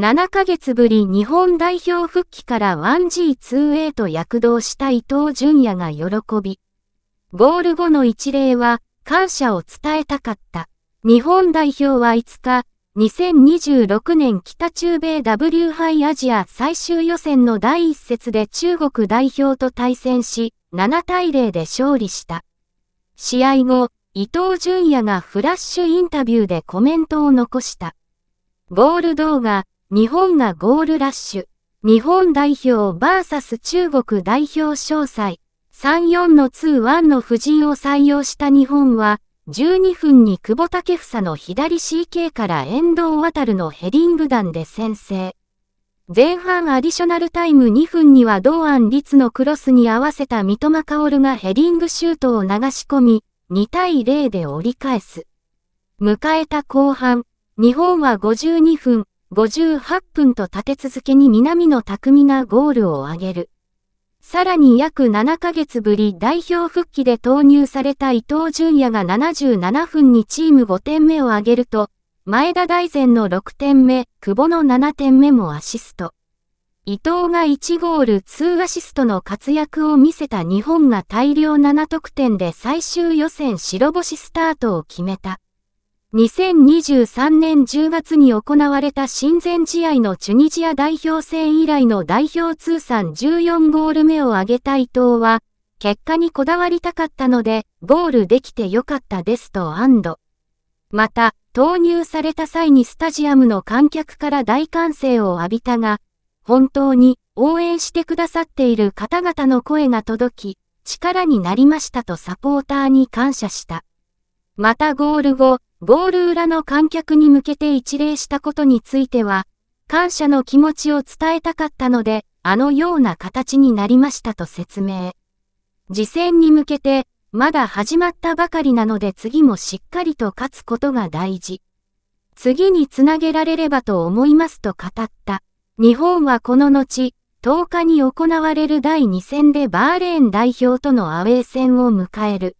7ヶ月ぶり日本代表復帰から 1G2 a と躍動した伊藤淳也が喜び、ゴール後の一例は感謝を伝えたかった。日本代表は5日、2026年北中米 W 杯アジア最終予選の第1節で中国代表と対戦し、7対0で勝利した。試合後、伊藤淳也がフラッシュインタビューでコメントを残した。ゴール動画、日本がゴールラッシュ。日本代表 VS 中国代表詳細。3-4の2-1の布陣を採用した日本は、12分に久保建英の左 CK から遠藤渡るのヘディング弾で先制。前半アディショナルタイム2分には同案律のクロスに合わせた三笘薫がヘディングシュートを流し込み、2対0で折り返す。迎えた後半、日本は52分、58分と立て続けに南野匠がゴールを挙げる。さらに約7ヶ月ぶり代表復帰で投入された伊藤淳也が77分にチーム5点目を挙げると、前田大然の6点目、久保の7点目もアシスト。伊藤が1ゴール2アシストの活躍を見せた日本が大量7得点で最終予選白星スタートを決めた。2023年10月に行われた親善試合のチュニジア代表戦以来の代表通算14ゴール目を挙げた伊藤は、結果にこだわりたかったので、ゴールできてよかったですと安堵。また、投入された際にスタジアムの観客から大歓声を浴びたが、本当に応援してくださっている方々の声が届き、力になりましたとサポーターに感謝した。またゴール後、ゴール裏の観客に向けて一礼したことについては、感謝の気持ちを伝えたかったので、あのような形になりましたと説明。次戦に向けて、まだ始まったばかりなので次もしっかりと勝つことが大事。次につなげられればと思いますと語った。日本はこの後、10日に行われる第2戦でバーレーン代表とのアウェー戦を迎える。